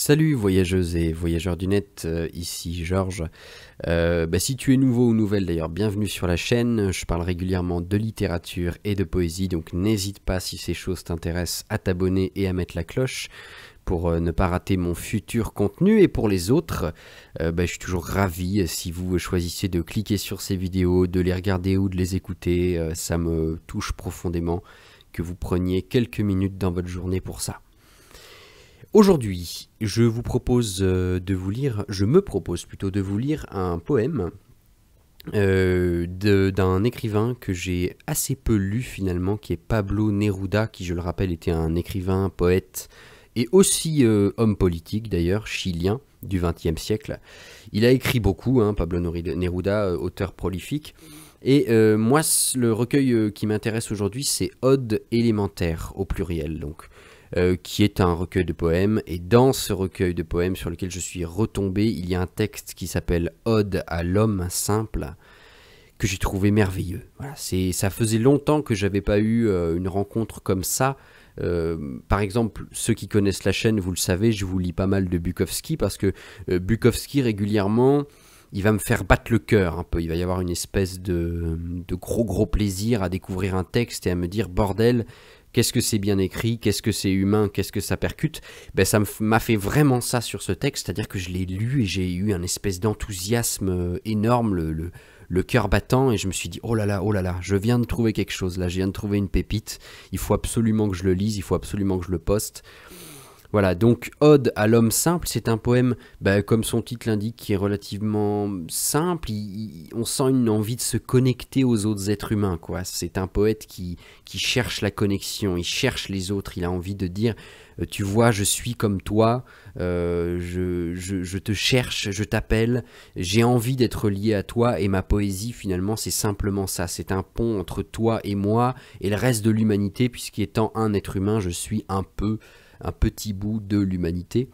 Salut voyageuses et voyageurs du net, euh, ici Georges. Euh, bah, si tu es nouveau ou nouvelle d'ailleurs, bienvenue sur la chaîne. Je parle régulièrement de littérature et de poésie, donc n'hésite pas si ces choses t'intéressent à t'abonner et à mettre la cloche pour euh, ne pas rater mon futur contenu. Et pour les autres, bah, je suis toujours ravi si vous choisissez de cliquer sur ces vidéos, de les regarder ou de les écouter. ça me touche profondément que vous preniez quelques minutes dans votre journée pour ça. Aujourd'hui, je vous propose euh, de vous lire, je me propose plutôt de vous lire un poème euh, d'un écrivain que j'ai assez peu lu finalement, qui est Pablo Neruda, qui je le rappelle était un écrivain, poète et aussi euh, homme politique d'ailleurs, chilien du XXe siècle. Il a écrit beaucoup, hein, Pablo Neruda, auteur prolifique. Et moi, le recueil qui m'intéresse aujourd'hui, c'est Ode élémentaire au pluriel. Donc, euh, qui est un recueil de poèmes. Et dans ce recueil de poèmes sur lequel je suis retombé, il y a un texte qui s'appelle Ode à l'homme simple que j'ai trouvé merveilleux. Voilà, ça faisait longtemps que j'avais pas eu euh, une rencontre comme ça. Euh, par exemple, ceux qui connaissent la chaîne, vous le savez, je vous lis pas mal de Bukowski parce que Bukowski régulièrement il va me faire battre le cœur un peu. Il va y avoir une espèce de, gros gros plaisir à découvrir un texte et à me dire bordel, Qu'est-ce que c'est bien écrit Qu'est-ce que c'est humain Qu'est-ce que ça percute ben, Ça m'a fait vraiment ça sur ce texte, c'est-à-dire que je l'ai lu et j'ai eu un espèce d'enthousiasme euh, énorme, le, le, cœur battant, et je me suis dit, oh là là, oh là là, je viens de trouver quelque chose, là, je viens de trouver une pépite, il faut absolument que je le lise, il faut absolument que je le poste. Voilà, donc Ode à l'homme simple, c'est un poème, bah, comme son titre l'indique, qui est relativement simple. on sent une envie de se connecter aux autres êtres humains, quoi. C'est un poète qui, cherche la connexion, il cherche les autres, il a envie de dire, euh, tu vois, je suis comme toi, euh, je, je, te cherche, je t'appelle, j'ai envie d'être lié à toi, et ma poésie, finalement, c'est simplement ça. C'est un pont entre toi et moi, et le reste de l'humanité, puisqu'étant un être humain, je suis un peu un petit bout de l'humanité.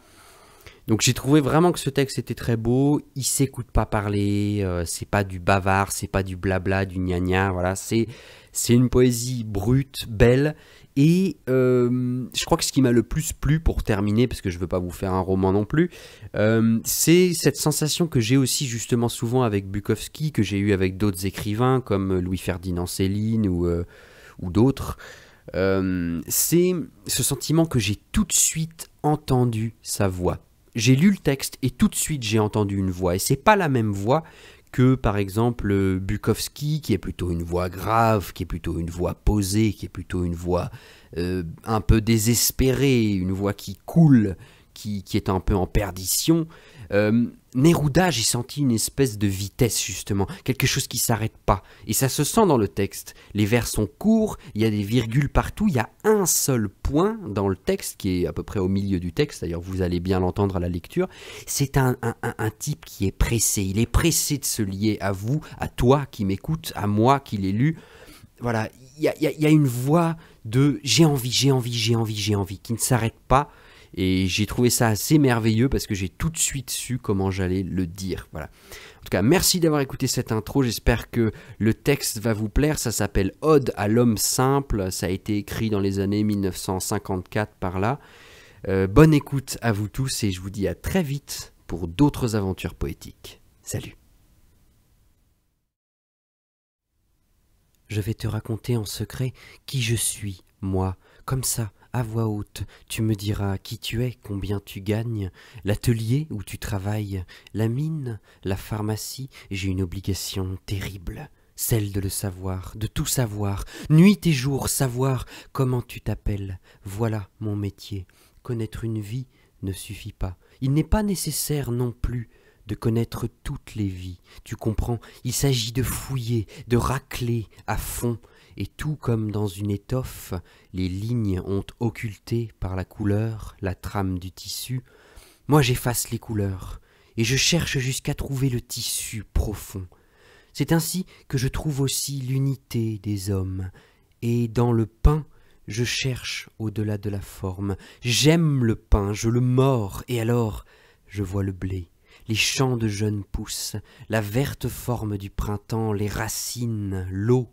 Donc j'ai trouvé vraiment que ce texte était très beau, il s'écoute pas parler, euh, c'est pas du bavard, c'est pas du blabla, du gna voilà, c'est une poésie brute, belle, et euh, je crois que ce qui m'a le plus plu pour terminer, parce que je veux pas vous faire un roman non plus, euh, c'est cette sensation que j'ai aussi justement souvent avec Bukowski, que j'ai eu avec d'autres écrivains comme Louis-Ferdinand Céline ou, ou d'autres, euh, c'est ce sentiment que j'ai tout de suite entendu sa voix. J'ai lu le texte et tout de suite j'ai entendu une voix. Et c'est pas la même voix que par exemple euh, Bukowski, qui est plutôt une voix grave, qui est plutôt une voix posée, qui est plutôt une voix euh, un peu désespérée, une voix qui coule, qui, qui est un peu en perdition. Neruda, j'ai senti une espèce de vitesse justement, quelque chose qui s'arrête pas. Et ça se sent dans le texte. Les vers sont courts, il y a des virgules partout, il y a un seul point dans le texte qui est à peu près au milieu du texte, d'ailleurs vous allez bien l'entendre à la lecture. C'est un, type qui est pressé, il est pressé de se lier à vous, à toi qui m'écoute, à moi qui l'ai lu. Voilà, il y a, y a une voix de j'ai envie, j'ai envie, j'ai envie, j'ai envie qui ne s'arrête pas. Et j'ai trouvé ça assez merveilleux parce que j'ai tout de suite su comment j'allais le dire. Voilà. En tout cas, merci d'avoir écouté cette intro. J'espère que le texte va vous plaire. Ça s'appelle Ode à l'homme simple. Ça a été écrit dans les années 1954 par là. Euh, bonne écoute à vous tous et je vous dis à très vite pour d'autres aventures poétiques. Salut Je vais te raconter en secret qui je suis, moi, comme ça, à voix haute, tu me diras qui tu es, combien tu gagnes, l'atelier où tu travailles, la mine, la pharmacie, j'ai une obligation terrible, celle de le savoir, de tout savoir, nuit et jour, savoir comment tu t'appelles, voilà mon métier. Connaître une vie ne suffit pas, il n'est pas nécessaire non plus de connaître toutes les vies. Tu comprends, il s'agit de fouiller, de racler à fond et tout comme dans une étoffe, les lignes ont occulté par la couleur la trame du tissu, moi j'efface les couleurs, et je cherche jusqu'à trouver le tissu profond. C'est ainsi que je trouve aussi l'unité des hommes, et dans le pain, je cherche au-delà de la forme. J'aime le pain, je le mords, et alors je vois le blé, les champs de jeunes pousses, la verte forme du printemps, les racines, l'eau,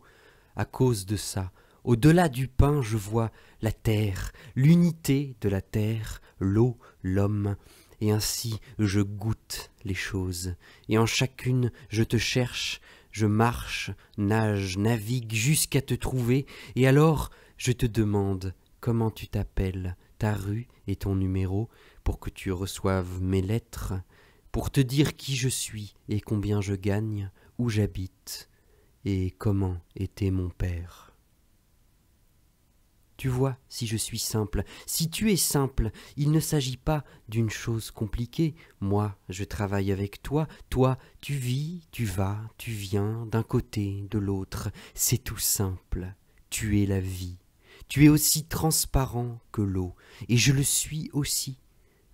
à cause de ça. Au-delà du pain, je vois la terre, l'unité de la terre, l'eau, l'homme, et ainsi je goûte les choses, et en chacune je te cherche, je marche, nage, navigue jusqu'à te trouver, et alors je te demande comment tu t'appelles, ta rue et ton numéro, pour que tu reçoives mes lettres, pour te dire qui je suis et combien je gagne, où j'habite, et comment était mon Père. Tu vois si je suis simple, si tu es simple, il ne s'agit pas d'une chose compliquée. Moi, je travaille avec toi, toi, tu vis, tu vas, tu viens, d'un côté, de l'autre, c'est tout simple. Tu es la vie, tu es aussi transparent que l'eau, et je le suis aussi.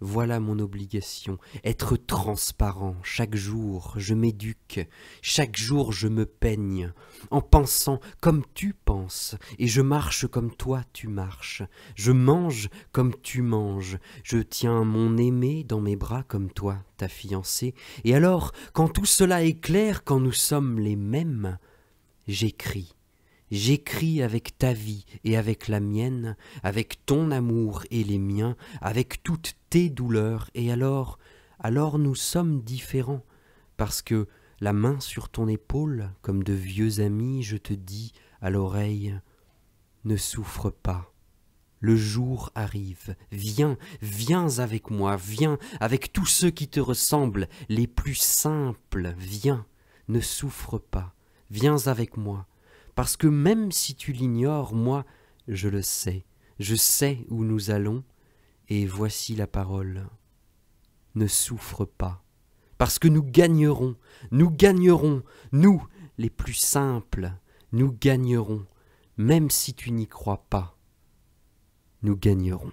Voilà mon obligation, être transparent. Chaque jour, je m'éduque, chaque jour, je me peigne, en pensant comme tu penses, et je marche comme toi tu marches, je mange comme tu manges, je tiens mon aimé dans mes bras comme toi, ta fiancée, et alors, quand tout cela est clair, quand nous sommes les mêmes, j'écris J'écris avec ta vie et avec la mienne, avec ton amour et les miens, avec toutes tes douleurs, et alors, alors nous sommes différents, parce que, la main sur ton épaule, comme de vieux amis, je te dis à l'oreille, ne souffre pas. Le jour arrive, viens, viens avec moi, viens avec tous ceux qui te ressemblent, les plus simples, viens, ne souffre pas, viens avec moi, parce que même si tu l'ignores, moi, je le sais, je sais où nous allons, et voici la parole. Ne souffre pas, parce que nous gagnerons, nous gagnerons, nous, les plus simples, nous gagnerons, même si tu n'y crois pas, nous gagnerons.